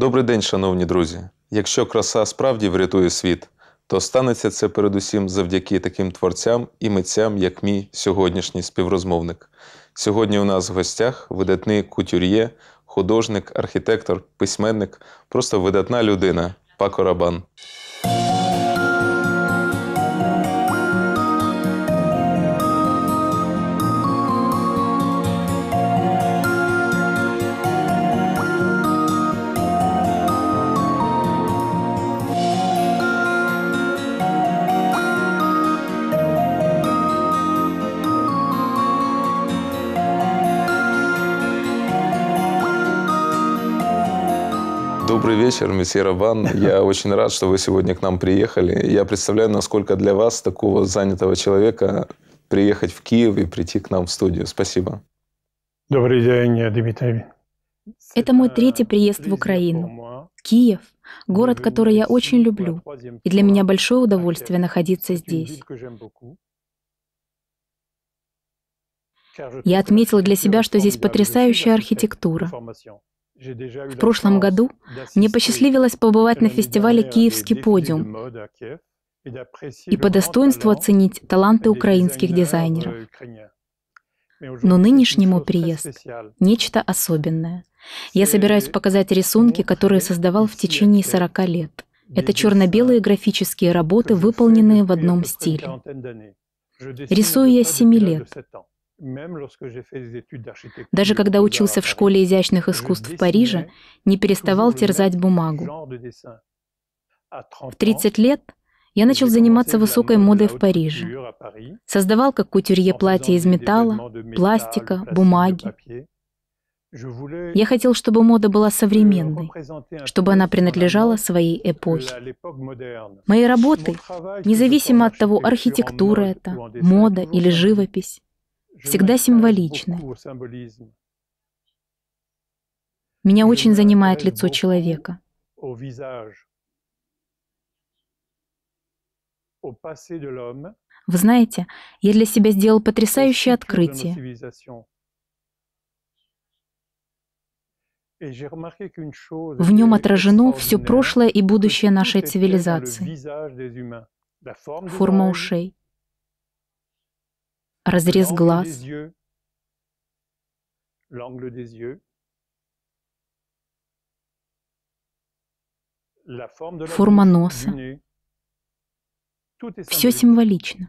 Добрий день, шановні друзі. Якщо краса справді врятує світ, то станеться це передусім завдяки таким творцям і митцям, як мій сьогоднішній співрозмовник. Сьогодні у нас в гостях видатний кутюр'є, художник, архітектор, письменник, просто видатна людина Пако Рабан. вечер, месье Рабан. Я очень рад, что вы сегодня к нам приехали. Я представляю, насколько для вас, такого занятого человека, приехать в Киев и прийти к нам в студию. Спасибо. Добрый день, Дмитрий. Это мой третий приезд в Украину. Киев — город, который я очень люблю, и для меня большое удовольствие находиться здесь. Я отметил для себя, что здесь потрясающая архитектура. В прошлом году мне посчастливилось побывать на фестивале «Киевский подиум» и по достоинству оценить таланты украинских дизайнеров. Euh, Но нынешнему мой приезд — нечто особенное. Я собираюсь показать рисунки, которые создавал в течение 40 лет. Это черно-белые графические работы, выполненные в одном стиле. Рисую я с 7 лет. Даже когда учился в школе изящных искусств в Париже, не переставал терзать бумагу. В 30 лет я начал заниматься высокой модой в Париже. Создавал как кутюрье платья из металла, пластика, бумаги. Я хотел, чтобы мода была euh, современной, чтобы она принадлежала своей эпохе. Мои работы, независимо от того, архитектура это, мода или живопись, всегда символичны. Меня очень занимает лицо человека. Вы знаете, я для себя сделал потрясающее открытие. В нем отражено все прошлое и будущее нашей цивилизации. Форма ушей, разрез глаз, форма носа. Все символично.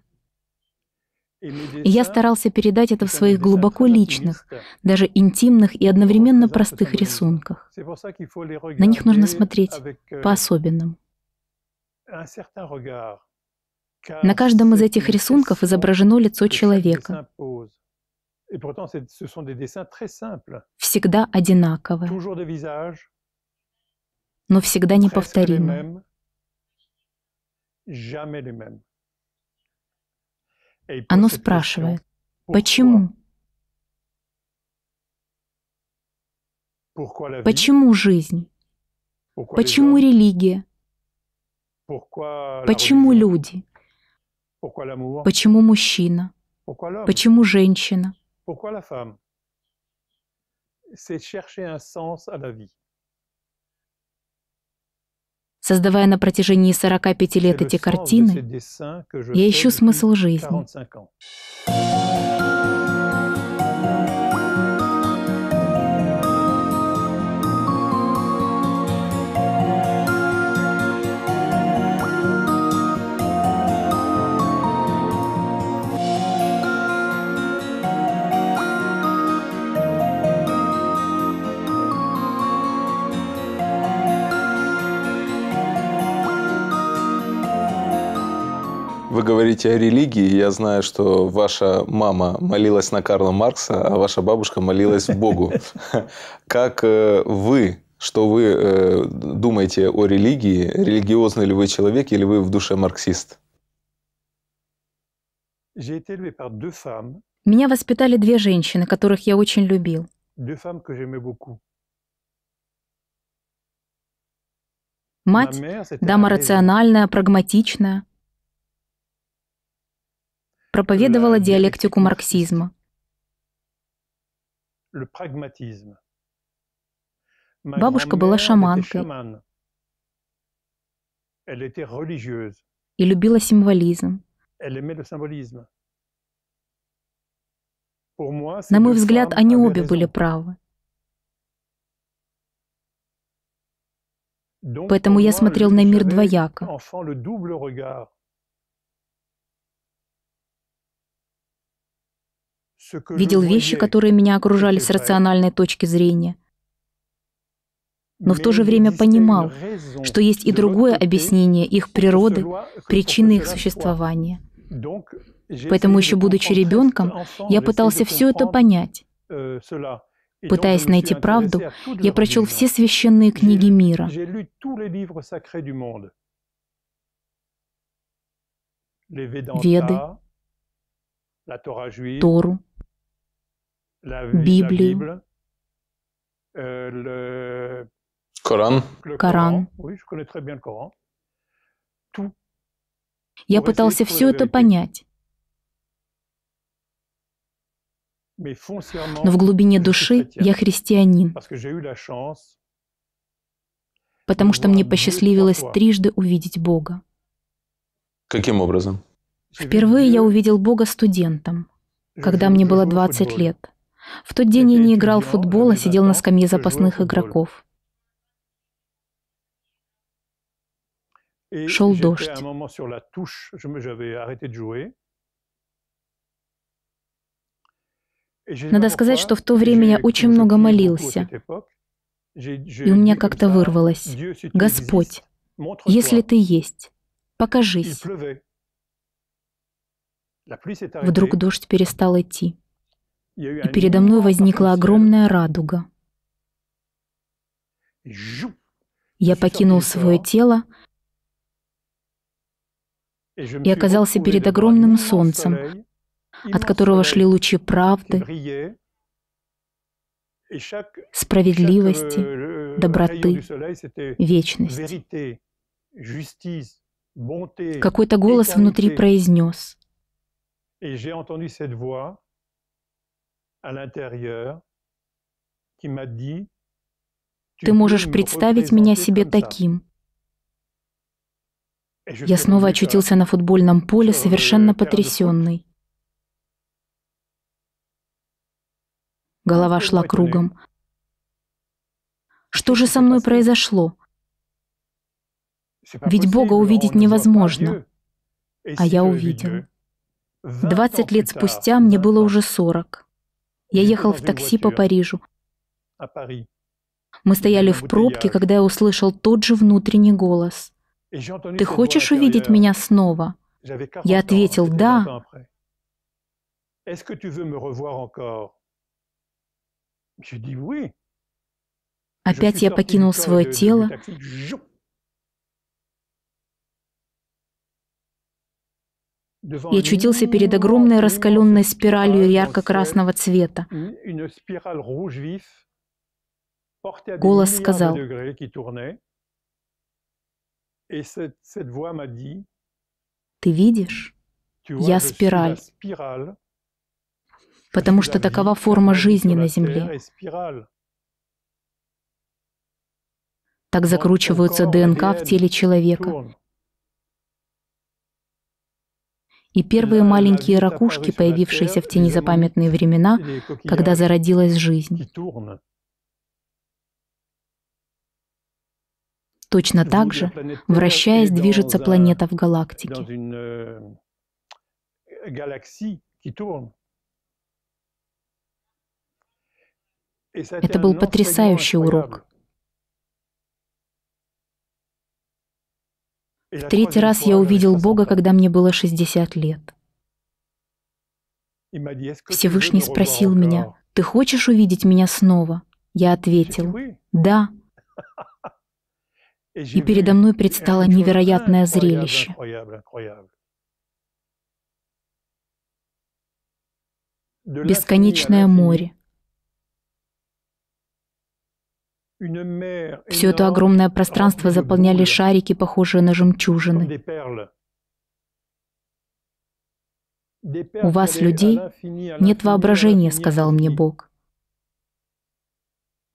И я старался передать это в своих глубоко личных, даже интимных и одновременно простых рисунках. На них нужно смотреть euh, по-особенному. На каждом из этих рисунков изображено лицо человека. Всегда одинаковое, но всегда неповторимое. Оно спрашивает, почему? Почему жизнь? Почему религия? Почему люди? Почему мужчина? Почему женщина? Создавая на протяжении 45 лет эти картины, я ищу смысл жизни. Вы говорите о религии. Я знаю, что ваша мама молилась на Карла Маркса, а ваша бабушка молилась Богу. Как э, вы, что вы э, думаете о религии? Религиозный ли вы человек или вы в душе марксист? Меня воспитали две женщины, которых я очень любил. Мать, дама рациональная, прагматичная проповедовала диалектику марксизма. Бабушка была шаманкой и любила символизм. На мой взгляд, они обе были правы. Поэтому я смотрел на мир двояко. видел вещи, которые меня окружали с рациональной точки зрения, но в то же время понимал, что есть и другое объяснение их природы, причины их существования. Поэтому еще будучи ребенком, я пытался все это понять. Пытаясь найти правду, я прочел все священные книги мира. Веды, Тору, Библию, Коран. Коран. Я пытался все это понять. Но в глубине души я христианин, потому что мне посчастливилось трижды увидеть Бога. Каким образом? Впервые я увидел Бога студентом, когда мне было 20 лет. В тот день я не играл в футбол, а сидел на скамье запасных игроков. Шел дождь. Надо сказать, что в то время я очень много молился. И у меня как-то вырвалось. «Господь, если ты есть, покажись». Вдруг дождь перестал идти и передо мной возникла огромная радуга. Я покинул свое тело и оказался перед огромным солнцем, от которого шли лучи правды, справедливости, euh, доброты, вечности. Какой-то голос внутри произнес à l'intérieur qui m'a dit ты можешь представить меня себе таким. Я снова очутился на футбольном поле, совершенно потрясенный. Голова шла кругом. Что же со мной произошло? Ведь Бога увидеть невозможно. А я увидел. 20 лет спустя мне было уже 40. Я ехал в такси по Парижу. Мы стояли в пробке, когда я услышал тот же внутренний голос. «Ты хочешь увидеть меня снова?» Я ответил «Да». Опять я покинул свое тело Я очутился перед огромной раскаленной спиралью ярко-красного цвета. Голос сказал, «Ты видишь? Я спираль, потому что такова форма жизни на Земле. Так закручиваются ДНК в теле человека, и первые маленькие ракушки, появившиеся в те незапамятные времена, когда зародилась жизнь. Точно так же, вращаясь, движется планета в галактике. Э, Это был потрясающий урок — В третий раз я увидел Бога, когда мне было 60 лет. Всевышний спросил меня, «Ты хочешь увидеть меня снова?» Я ответил, «Да». И передо мной предстало невероятное зрелище. Бесконечное море, Все это огромное пространство заполняли шарики, похожие на жемчужины. «У вас, людей, нет воображения», — сказал мне Бог.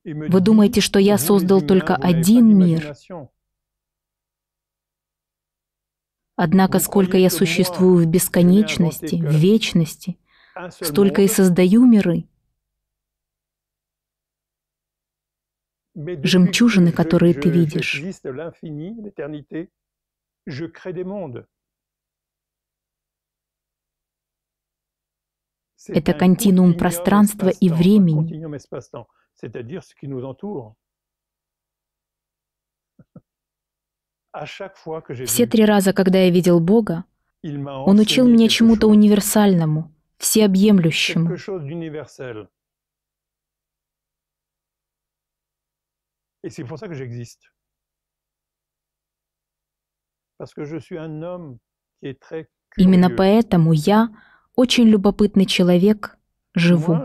«Вы думаете, что я создал только один мир? Однако сколько я существую в бесконечности, в вечности, столько и создаю миры. жемчужины, которые ты видишь. Это континуум пространства и времени. Все три раза, когда я видел Бога, Он учил меня чему-то универсальному, всеобъемлющему. Et c'est pour ça que j'existe. Именно поэтому я очень любопытный человек, живу.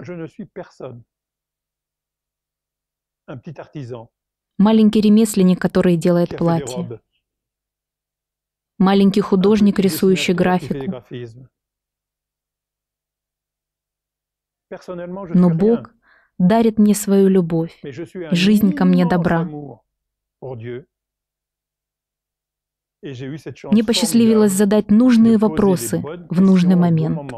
Маленький ремесленник, который делает платье. Маленький художник, рисующий графику. Но Бог дарит мне свою любовь жизнь ко мне добра. Мне посчастливилось задать нужные вопросы в нужный момент.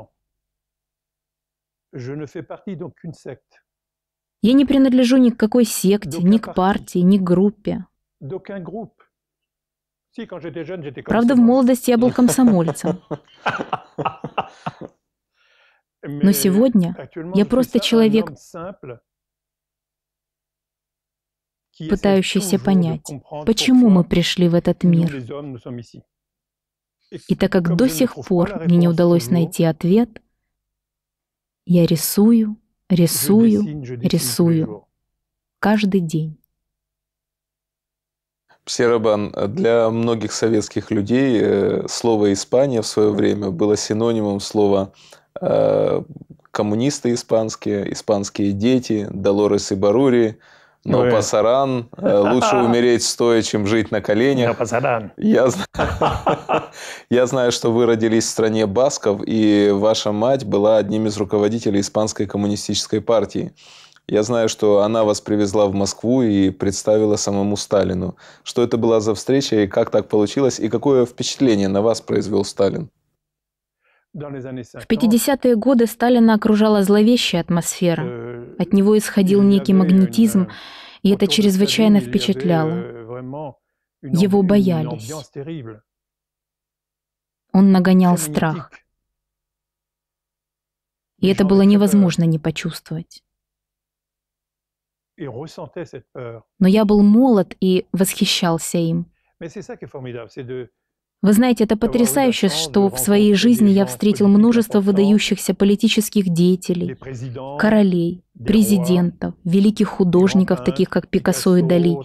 Я не принадлежу ни к какой секте, ни к партии, ни к группе. Правда, в молодости я был комсомольцем. Но сегодня я просто человек, пытающийся понять, почему мы пришли в этот мир. И так как до сих пор мне не удалось найти ответ, я рисую, рисую, рисую. Каждый день. Псерабан, для многих советских людей э, слово «Испания» в свое время было синонимом слова Э, коммунисты испанские, испанские дети, Долорес и Барури, ну но Ой. пасаран, э, лучше умереть стоя, чем жить на коленях. Но пасаран. Я, я знаю, что вы родились в стране басков, и ваша мать была одним из руководителей Испанской коммунистической партии. Я знаю, что она вас привезла в Москву и представила самому Сталину. Что это была за встреча, и как так получилось, и какое впечатление на вас произвел Сталин? В 50-е годы Сталина окружала зловещая атмосфера. Euh, От него исходил некий магнетизм, euh, и это чрезвычайно впечатляло. Euh, Его боялись. Он нагонял страх. И это было невозможно не почувствовать. Но я был молод и восхищался им. Вы знаете, это потрясающе, что в своей жизни я встретил множество выдающихся политических деятелей, королей, президентов, великих художников, таких как Пикассо и Дали.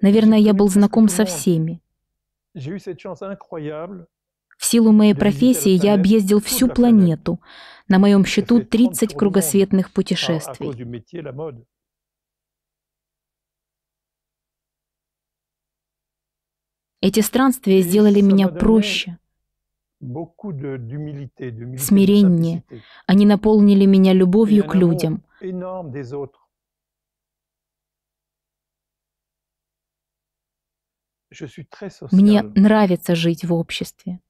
Наверное, я был знаком со всеми. В силу моей профессии я объездил всю планету. На моем счету 30 кругосветных путешествий. Эти странствия сделали меня проще, смиреннее. Они наполнили меня любовью к людям. Мне нравится жить в обществе.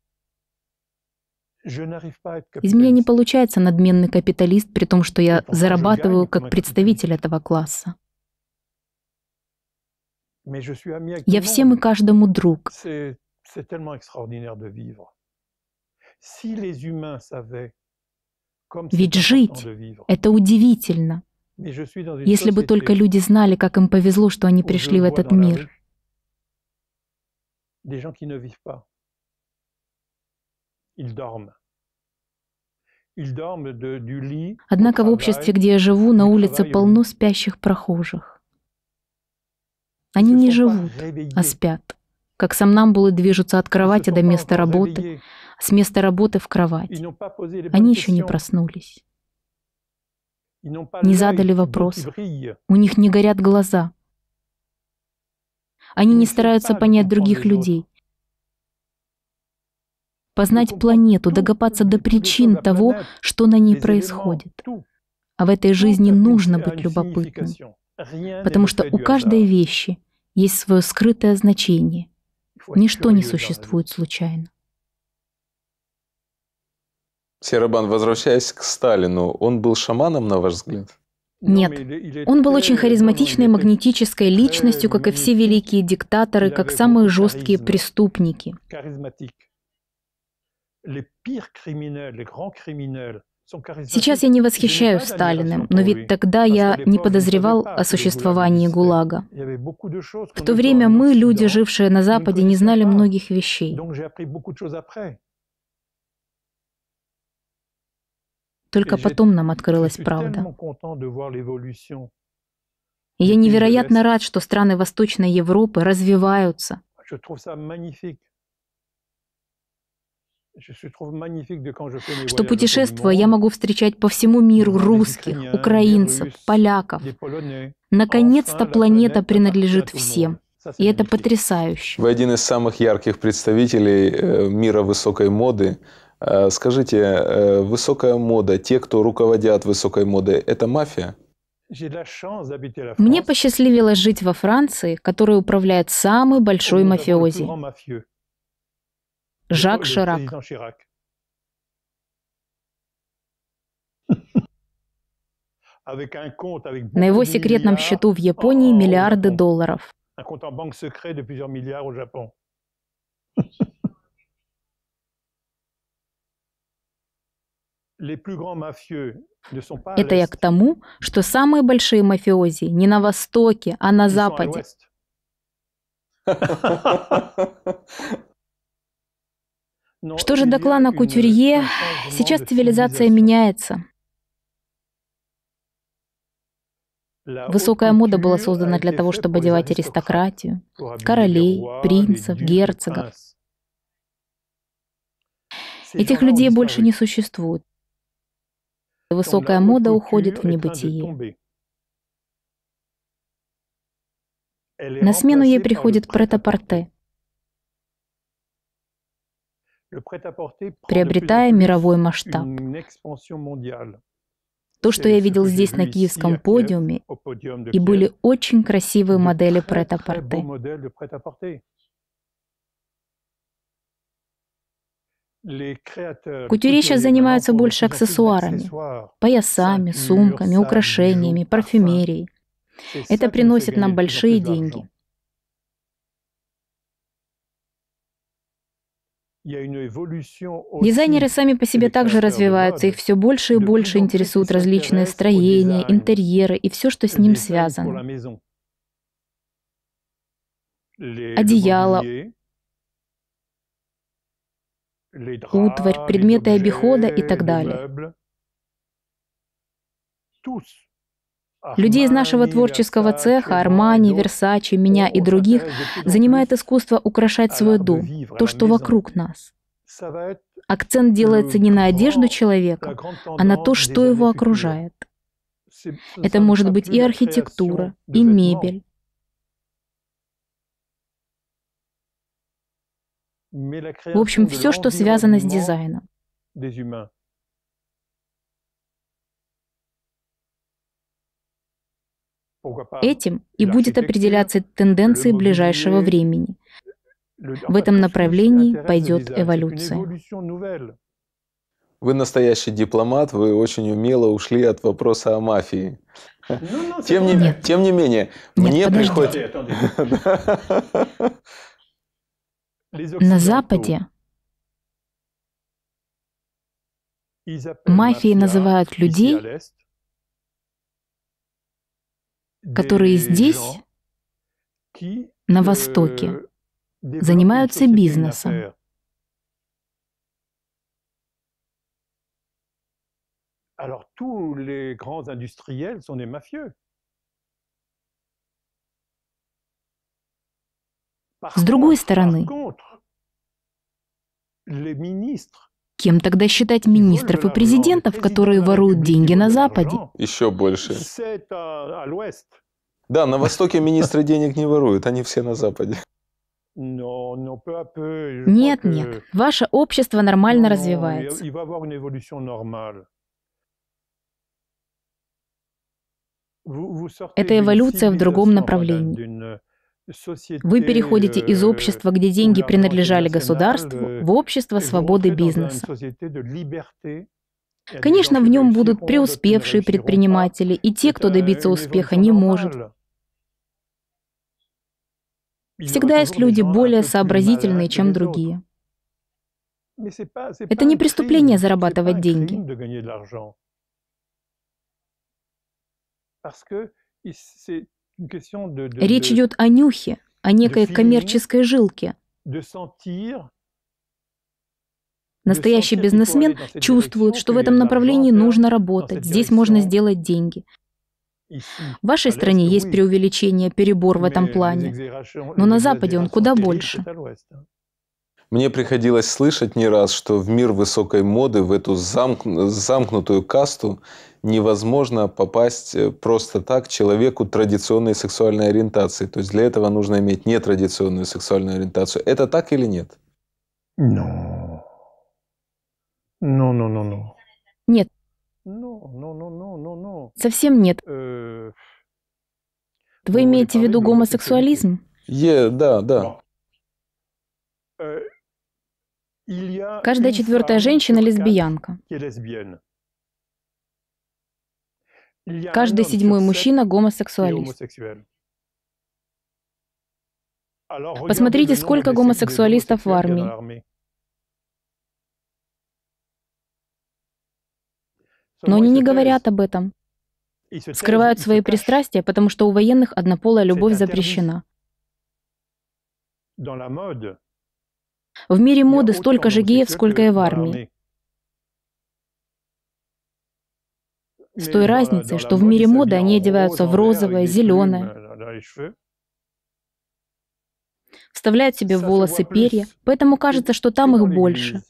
Из меня не получается надменный капиталист, при том, что я зарабатываю как представитель этого класса. Я всем и каждому друг. Ведь жить — это удивительно. Если бы только люди знали, как им повезло, что они пришли в этот мир. Однако в обществе, где я живу, на улице полно спящих прохожих. Они не живут, а спят. Как сам нам было движутся от кровати до места работы, с места работы в кровать. Они еще не проснулись. Не задали вопросов. У них не горят глаза. Они не стараются понять других людей познать планету, докопаться до причин того, что на ней происходит. А в этой жизни нужно быть любопытным, потому что у каждой вещи есть свое скрытое значение. Ничто не существует случайно. Серабан, возвращаясь к Сталину, он был шаманом, на ваш взгляд? Нет. Ну, он был очень харизматичной ну, магнетической личностью, как и все великие диктаторы, как самые жесткие преступники. Сейчас я не восхищаюсь Сталиным, но ведь тогда я не подозревал о существовании ГУЛАГа. В то время мы, люди, жившие на Западе, не знали многих вещей. Только потом нам открылась правда. И я невероятно euh, рад, что страны Восточной Европы развиваются что путешествуя, я могу встречать по всему миру русских, украинцев, поляков. Наконец-то планета принадлежит всем. И это потрясающе. Вы один из самых ярких представителей э, мира высокой моды. Э, скажите, э, высокая мода, те, кто руководят высокой модой, это мафия? Мне посчастливилось жить во Франции, которая управляет самой большой мафиози. Жак Ширак. На его секретном счету в Японии миллиарды долларов. Это я к тому, что самые большие мафиози не на Востоке, а на Западе. Что же до клана Кутюрье, сейчас цивилизация меняется. Высокая мода была создана для того, чтобы одевать аристократию, королей, принцев, герцогов. Этих людей больше не существует. Высокая мода уходит в небытие. На смену ей приходит претапорте приобретая мировой масштаб. То, что я видел здесь на киевском подиуме, и были очень красивые модели прет-а-порте. Кутюри сейчас занимаются больше аксессуарами, поясами, сумками, украшениями, парфюмерией. Это приносит нам большие деньги. Дизайнеры сами по себе также развиваются, их все больше и больше интересуют различные строения, интерьеры и все, что с ним связано. Одеяло, утварь, предметы обихода и так далее. Людей из нашего творческого цеха, Армани, Версачи, меня и других, занимает искусство украшать свой дом, то, что вокруг нас. Акцент делается не на одежду человека, а на то, что его окружает. Это может быть и архитектура, и мебель. В общем, все, что связано с дизайном. Этим и будет определяться тенденции ближайшего времени. В этом направлении пойдет эволюция. Вы настоящий дипломат, вы очень умело ушли от вопроса о мафии. Ну, ну, тем не, Нет. тем не менее, Нет, мне На Западе мафии называют людей, которые здесь, на Востоке, занимаются бизнесом. С другой стороны, Кем тогда считать министров и президентов, которые воруют деньги на Западе? Еще больше. Да, на Востоке министры денег не воруют, они все на Западе. Нет, нет, ваше общество нормально развивается. Это эволюция в другом направлении. Вы переходите из общества, где деньги принадлежали государству, в общество свободы бизнеса. Конечно, в нем будут преуспевшие предприниматели и те, кто добиться успеха не может. Всегда есть люди более сообразительные, чем другие. Это не преступление зарабатывать деньги. Речь идет о нюхе, о некой коммерческой жилке. Настоящий бизнесмен чувствует, что в этом направлении нужно работать, здесь можно сделать деньги. В вашей стране есть преувеличение, перебор в этом плане, но на Западе он куда больше. Мне приходилось слышать не раз, что в мир высокой моды, в эту замк... замкнутую касту невозможно попасть э, просто так человеку традиционной сексуальной ориентации. То есть для этого нужно иметь нетрадиционную сексуальную ориентацию. Это так или нет? Ну, ну, ну, ну, ну. Нет. Ну, ну, ну, ну, ну, ну. Совсем нет. Э, вы ну, имеете в а виду гомосексуализм? Е, да, да. Ну. Э, Каждая четвертая женщина – лесбиянка. Каждый седьмой мужчина – гомосексуалист. Посмотрите, сколько гомосексуалистов в армии. Но они не говорят об этом. Скрывают свои пристрастия, потому что у военных однополая любовь запрещена. В мире моды столько же геев, сколько и в армии. С той разницей, что в мире моды они одеваются в розовое, зеленое, э. вставляют себе в волосы перья, поэтому кажется, что там их больше.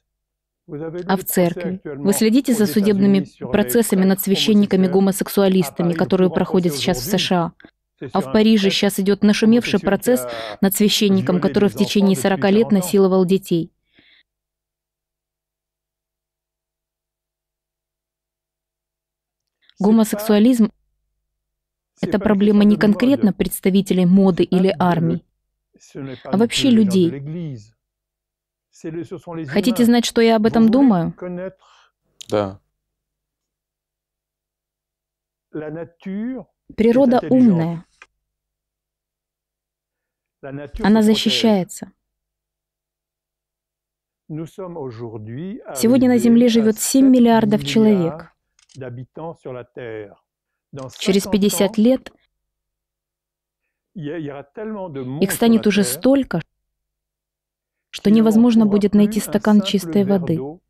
А в церкви? Вы следите за судебными процессами над священниками-гомосексуалистами, которые проходят сейчас в США? А в Париже сейчас идет нашумевший процесс над священником, который в течение 40 лет насиловал детей. Гомосексуализм – это проблема не конкретно представителей моды или армии, а вообще людей. Хотите знать, что я об этом думаю? Да. Природа умная. Она защищается. Сегодня на Земле живет 7 миллиардов человек. Через 50 лет их станет уже столько, что невозможно будет найти стакан чистой воды. А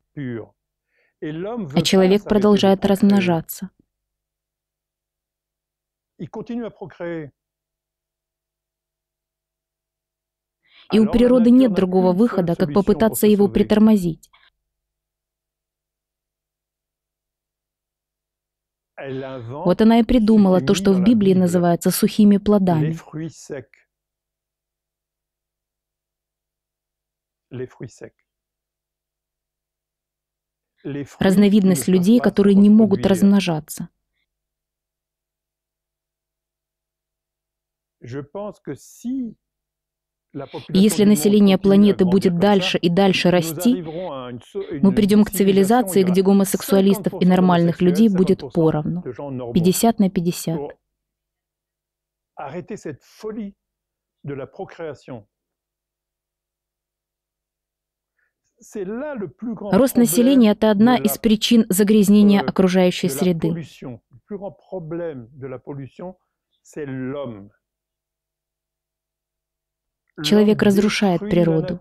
человек продолжает размножаться. и у природы нет другого выхода, как попытаться его притормозить. Вот она и придумала то, что в Библии называется сухими плодами. Разновидность людей, которые не могут размножаться. Je и если население планеты будет дальше и дальше расти, мы придем к цивилизации, где гомосексуалистов и нормальных людей будет поровну. 50 на 50. Рост населения – это одна из причин загрязнения euh, окружающей среды. Человек разрушает природу.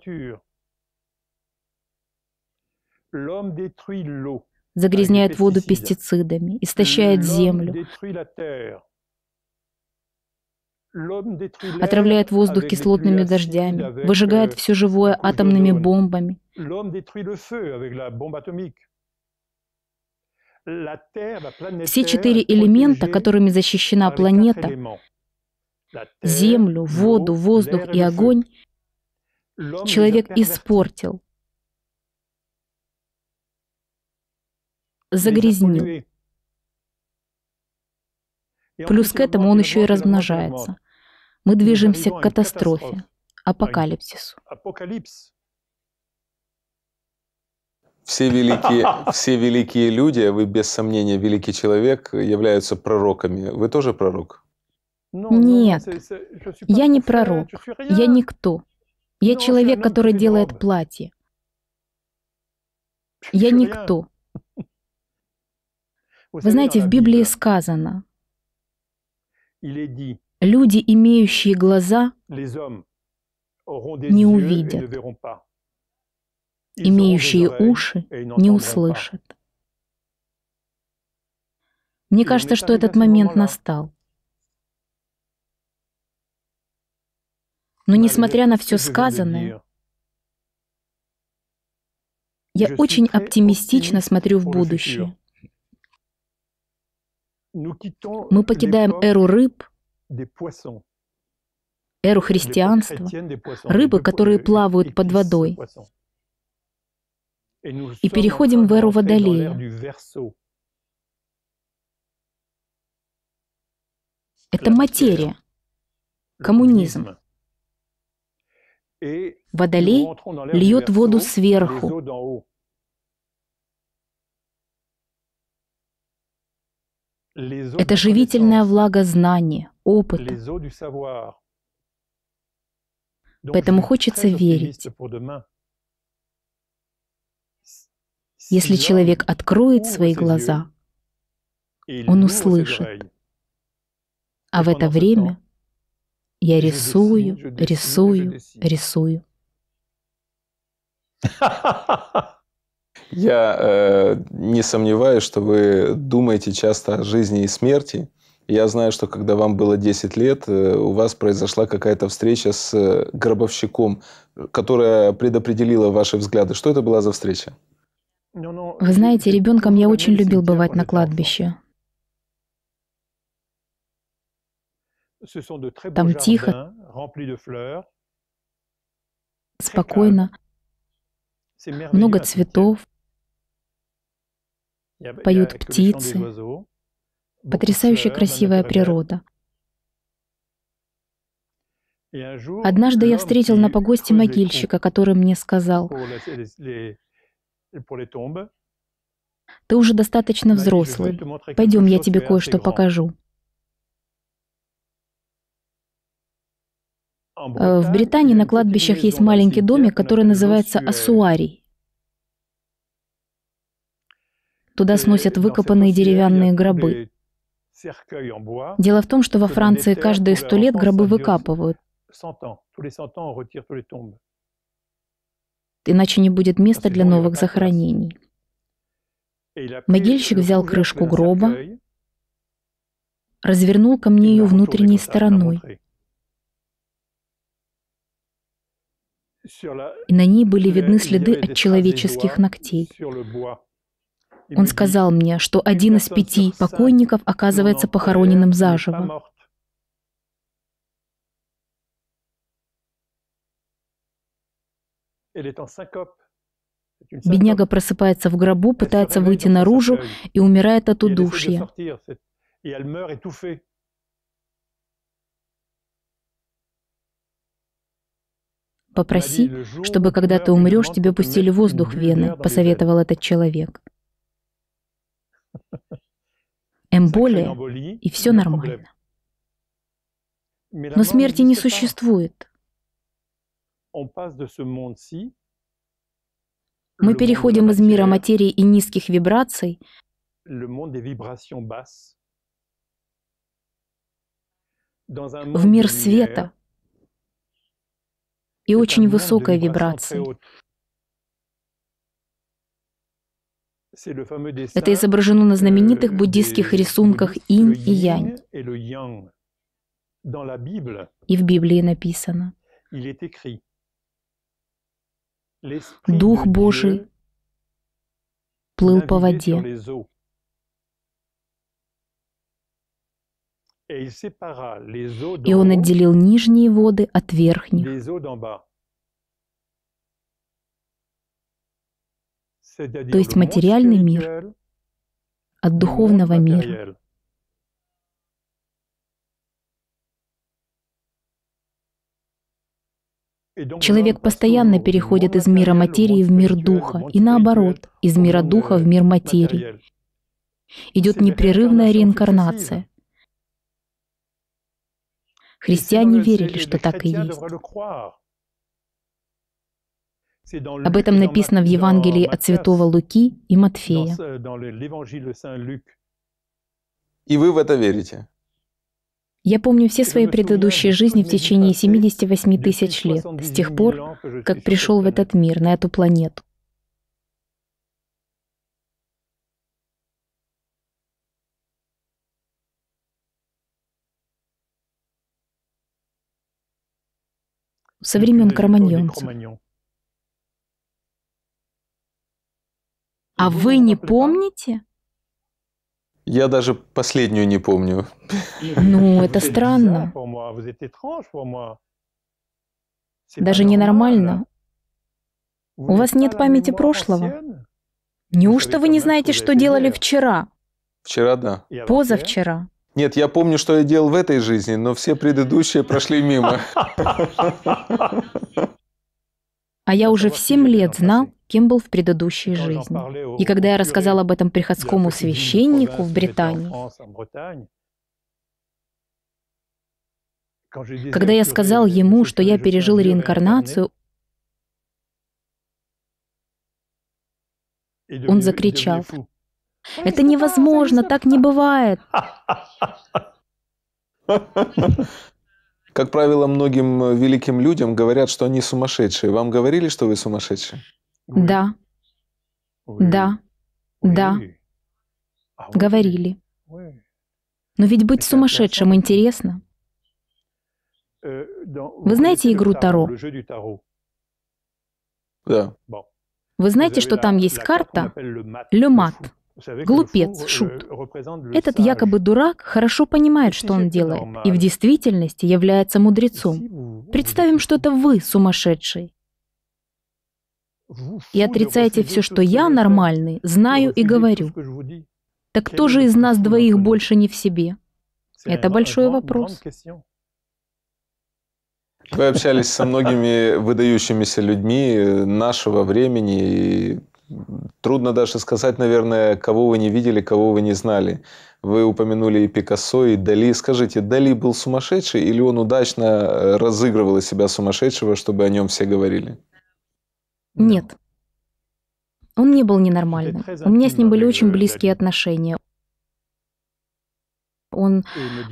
Загрязняет воду пестицидами, истощает землю, отравляет воздух кислотными дождями, выжигает euh, все живое атомными бомбами. Все четыре элемента, которыми защищена планета, землю, воду, воздух и огонь человек испортил, загрязнил. Плюс к этому он еще и размножается. Мы движемся к катастрофе, апокалипсису. Все великие, все великие люди, а вы без сомнения великий человек, являются пророками. Вы тоже пророк? Ну, ну, ну, Нет, я не пророк, я никто. Я человек, который делает платье. Я никто. Вы знаете, в Библии сказано, люди, имеющие глаза, не увидят, имеющие уши, не услышат. Мне кажется, что этот момент настал. Но несмотря на все сказанное, я очень оптимистично смотрю в будущее. Мы покидаем эру рыб, эру христианства, рыбы, которые плавают под водой, и переходим в эру водолея. Это материя, коммунизм. Водолей льет воду сверху. Это живительная влага знания, опыта. Поэтому хочется верить. Если человек откроет свои глаза, он услышит. А в это время я рисую, рисую, рисую. Я э, не сомневаюсь, что вы думаете часто о жизни и смерти. Я знаю, что когда вам было 10 лет, э, у вас произошла какая-то встреча с э, гробовщиком, которая предопределила ваши взгляды. Что это была за встреча? Ну, ну, вы знаете, ребенком я очень любил бывать на кладбище. Там тихо, спокойно, много цветов, поют птицы, потрясающе красивая природа. Однажды я встретил на погосте могильщика, который мне сказал, «Ты уже достаточно взрослый, пойдем, я тебе кое-что покажу». Э, в Британии на кладбищах есть маленький домик, который называется Асуарий. Туда сносят выкопанные деревянные гробы. Дело в том, что во Франции каждые сто лет гробы выкапывают. Иначе не будет места для новых захоронений. Могильщик взял крышку гроба, развернул ко мне ее внутренней стороной и на ней были euh, видны следы от человеческих ногтей. Он сказал мне, что один из пяти покойников оказывается похороненным заживо. Бедняга просыпается в гробу, пытается выйти наружу и умирает от удушья. Попроси, чтобы когда ты умрешь, тебе пустили воздух в вены, посоветовал этот человек. Эмболия, и все нормально. Но смерти не существует. Мы переходим из мира материи и низких вибраций в мир света, и очень высокая вибрация. Это изображено на знаменитых буддийских рисунках инь и янь. И в Библии написано. Дух Божий плыл по воде. И он отделил нижние воды от верхних. То есть материальный мир от духовного мира. Человек постоянно переходит из мира материи в мир духа, и наоборот, из мира духа в мир материи. Идет непрерывная реинкарнация. Христиане верили, что так и есть. Об этом написано в Евангелии от Святого Луки и Матфея. И вы в это верите? Я помню все свои предыдущие жизни в течение 78 тысяч лет, с тех пор, как пришел в этот мир, на эту планету. со времен карманьонцев. А вы не помните? Я даже последнюю не помню. Ну, это странно. А а даже ненормально. У вас нет памяти прошлого? Неужто вы не знаете, что делали вчера? Вчера, да. Позавчера. Нет, я помню, что я делал в этой жизни, но все предыдущие прошли мимо. А я уже в 7 лет знал, кем был в предыдущей жизни. И когда я рассказал об этом приходскому священнику в Британии, когда я сказал ему, что я пережил реинкарнацию, он закричал, это невозможно, так не бывает. Как правило, многим великим людям говорят, что они сумасшедшие. Вам говорили, что вы сумасшедшие? Да. Да. Да. А говорили. Но ведь быть сумасшедшим интересно. Э, вы знаете игру Таро? Да. Вы знаете, что там есть карта «Лемат»? Глупец, шут. Euh, Этот якобы дурак хорошо понимает, что он делает, и в действительности является мудрецом. Представим, что это вы сумасшедший. И отрицаете все, что я нормальный, знаю и говорю. Так кто же из нас двоих больше не в себе? Это большой вопрос. Вы общались со многими выдающимися людьми э, нашего времени, и Трудно даже сказать, наверное, кого вы не видели, кого вы не знали. Вы упомянули и Пикассо, и Дали. Скажите, Дали был сумасшедший или он удачно э, разыгрывал из себя сумасшедшего, чтобы о нем все говорили? Нет. Он не был ненормальным. У меня с ним были очень euh, близкие отношения. Он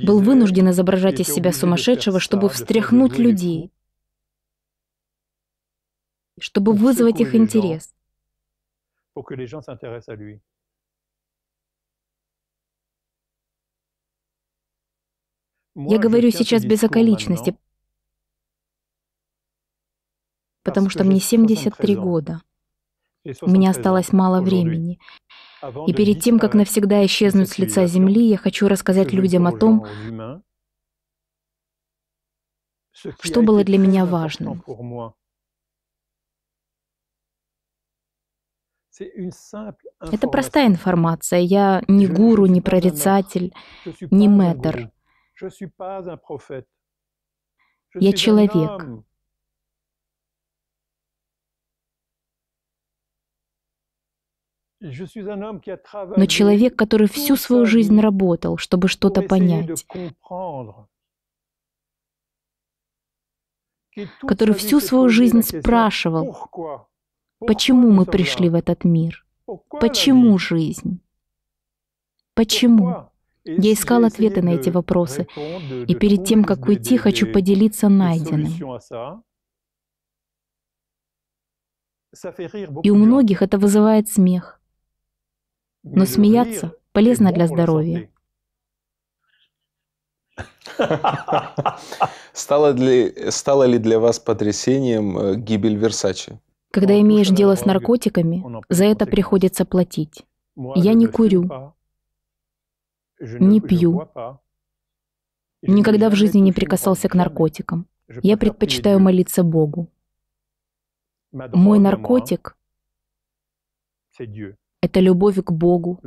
был вынужден изображать из себя сумасшедшего, чтобы встряхнуть людей, чтобы вызвать их интерес pour que les gens s'intéressent à lui. Я говорю сейчас без околичности, потому что мне 73 года. У меня осталось мало времени. И перед тем, как навсегда исчезнуть с лица Земли, я хочу рассказать людям о том, что было для меня важным. Это простая информация. Я не гуру, не прорицатель, не мэтр. Я человек. Но человек, который всю свою жизнь работал, чтобы что-то понять, который всю свою жизнь спрашивал, Почему мы пришли в этот мир? Почему жизнь? Почему? Я искал ответы на эти вопросы, и перед тем, как уйти, хочу поделиться найденным. И у многих это вызывает смех. Но смеяться полезно для здоровья. Стало ли, стало ли для вас потрясением э, гибель Версачи? Когда имеешь дело с наркотиками, за это приходится платить. Я не курю, а? не пью, а? никогда в жизни не прикасался к наркотикам. Я предпочитаю молиться Богу. Мой наркотик — это любовь к Богу, к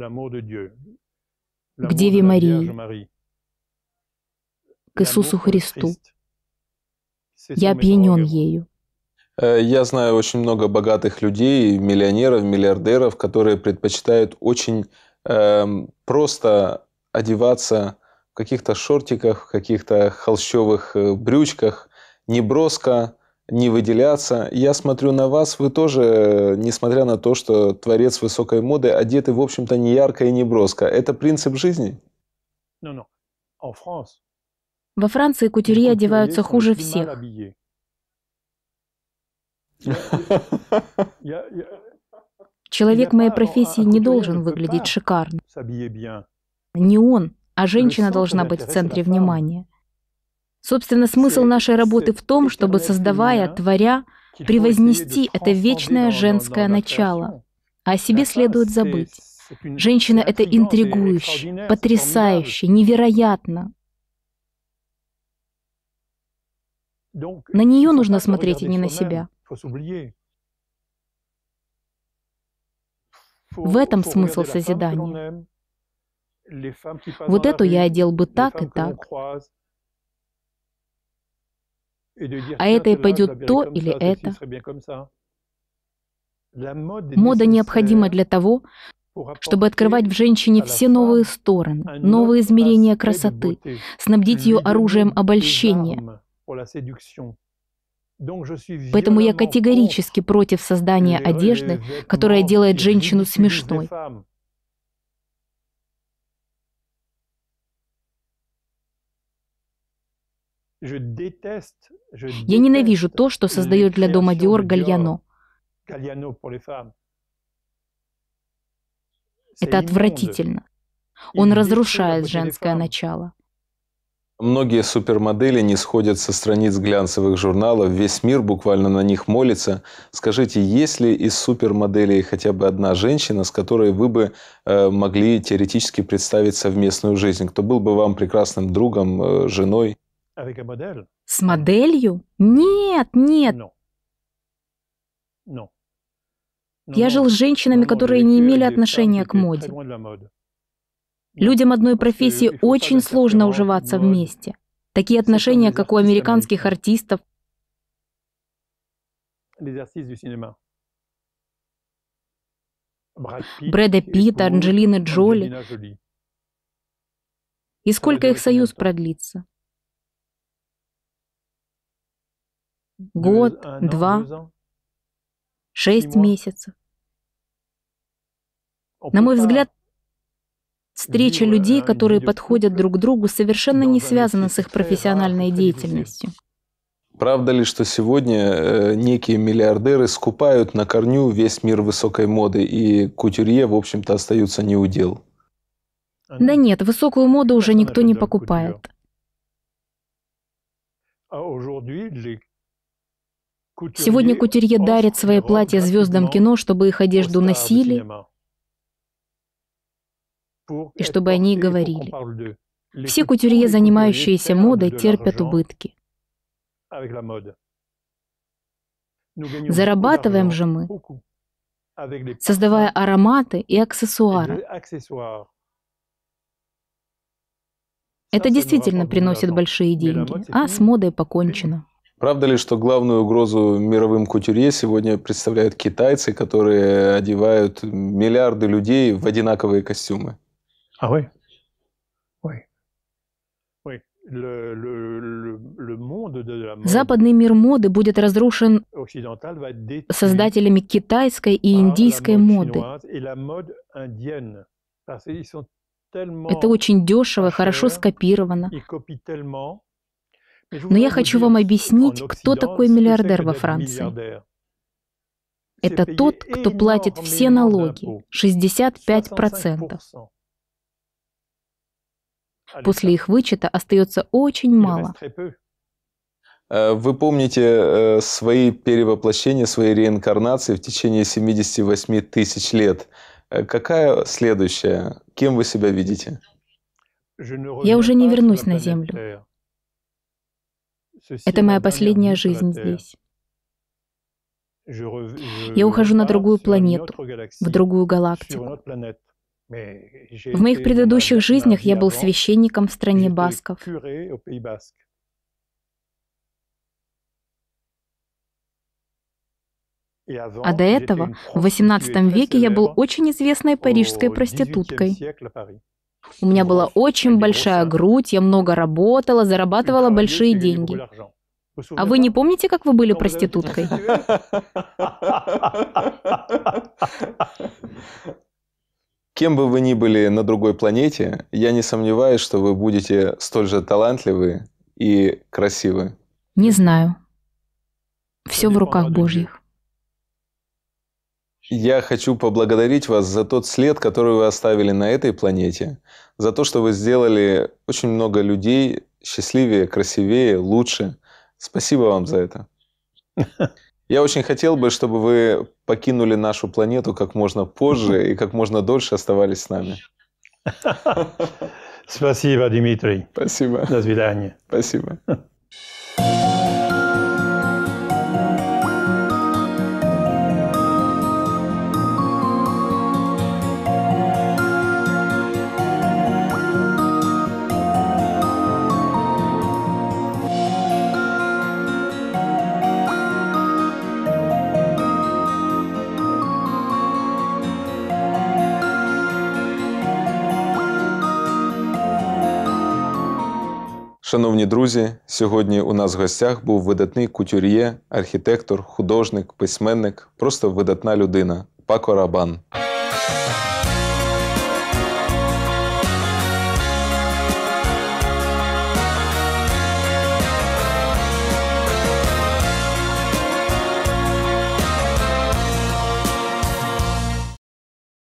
Деве Марии, к Иисусу Христу. Я опьянен ею. Э, я знаю очень много богатых людей, миллионеров, миллиардеров, которые предпочитают очень э, просто одеваться в каких-то шортиках, в каких-то холщовых э, брючках, не броско, не выделяться. Я смотрю на вас, вы тоже, э, несмотря на то, что творец высокой моды, одеты, в общем-то, не ярко и не броско. Это принцип жизни? А Во Франции кутюри одеваются хуже всех. Человек моей ну, а профессии а не должен выглядеть шикарно. Не он, а ну женщина должна быть в центре внимания. Собственно, смысл э, нашей работы в том, чтобы, создавая, творя, превознести это вечное женское начало. А о себе следует забыть. Женщина — это интригующе, потрясающе, невероятно. На нее нужно смотреть а не на себя faut oublier. В этом смысл созидания. Типа вот эту я одел бы так и так. А это и пойдет то или это. Мода необходима для того, чтобы открывать в женщине все новые стороны, новые а измерения красоты, снабдить ее оружием обольщения. Поэтому я категорически против создания одежды, которая делает женщину смешной. Я ненавижу то, что создает для дома Диор Гальяно. Это отвратительно. Он разрушает женское начало. Многие супермодели не сходят со страниц глянцевых журналов, весь мир буквально на них молится. Скажите, есть ли из супермоделей хотя бы одна женщина, с которой вы бы э, могли теоретически представить совместную жизнь? Кто был бы вам прекрасным другом, э, женой? С моделью? Нет, нет. Я жил с женщинами, которые не имели отношения к моде. Людям одной профессии очень сложно уживаться вместе. Такие отношения, как у американских артистов, Брэда Питта, Анджелины Джоли. И сколько их союз продлится? Год, два, шесть месяцев. На мой взгляд, Встреча людей, которые подходят друг другу, совершенно не связана с их профессиональной деятельностью. Правда ли, что сегодня э, некие миллиардеры скупают на корню весь мир высокой моды, и кутюрье, в общем-то, остаются не у дел? Да нет, высокую моду уже никто не покупает. А сегодня кутюрье дарит свои платья звездам кино, чтобы их одежду носили, и чтобы они говорили. Все кутюрье, занимающиеся модой, терпят убытки. Зарабатываем же мы, создавая ароматы и аксессуары. Это действительно приносит большие деньги, а с модой покончено. Правда ли, что главную угрозу мировым кутюрье сегодня представляют китайцы, которые одевают миллиарды людей в одинаковые костюмы? Ah ouais Ouais. Ouais. Le, le, le, le monde de la mode Западный мир моды будет разрушен occidental va être détruit создателями китайской и par индийской la mode моды. chinoise et la mode indienne. Parce qu'ils sont tellement Это очень дешево, хорошо chers, скопировано. ils copient tellement. Mais je Но voudrais я vous хочу dire, вам объяснить, en кто Occident, такой ce que c'est миллиардер que во d'être Франции. milliardaire. Это C'est payer тот, кто платит все énormément налоги, d'impôts. 65%. 65%. После их вычета остается очень мало. Э, вы помните э, свои перевоплощения, свои реинкарнации в течение 78 тысяч лет. Э, какая следующая? Кем вы себя видите? Я уже не вернусь на Землю. Это моя последняя жизнь здесь. Я ухожу на другую планету, в другую галактику. В моих предыдущих жизнях я был священником в стране басков. А до этого, в XVIII веке, я был очень известной парижской проституткой. У меня была очень большая грудь, я много работала, зарабатывала большие деньги. А вы не помните, как вы были проституткой? Кем бы вы ни были на другой планете, я не сомневаюсь, что вы будете столь же талантливы и красивы. Не знаю. Все в руках Божьих. Я хочу поблагодарить вас за тот след, который вы оставили на этой планете, за то, что вы сделали очень много людей счастливее, красивее, лучше. Спасибо вам за это. Я очень хотел бы, чтобы вы покинули нашу планету как можно позже и как можно дольше оставались с нами. Спасибо, Дмитрий. Спасибо. До свидания. Спасибо. Шановні друзі, сьогодні у нас в гостях був видатний кутюр'є, архітектор, художник, письменник, просто видатна людина Пако Рабан.